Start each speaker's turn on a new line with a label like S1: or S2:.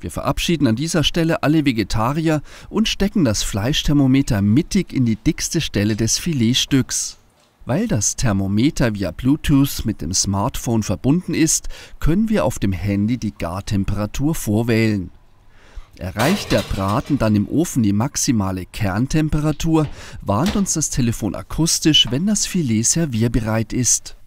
S1: Wir verabschieden an dieser Stelle alle Vegetarier und stecken das Fleischthermometer mittig in die dickste Stelle des Filetstücks. Weil das Thermometer via Bluetooth mit dem Smartphone verbunden ist, können wir auf dem Handy die Gartemperatur vorwählen. Erreicht der Braten dann im Ofen die maximale Kerntemperatur, warnt uns das Telefon akustisch, wenn das Filet servierbereit ist.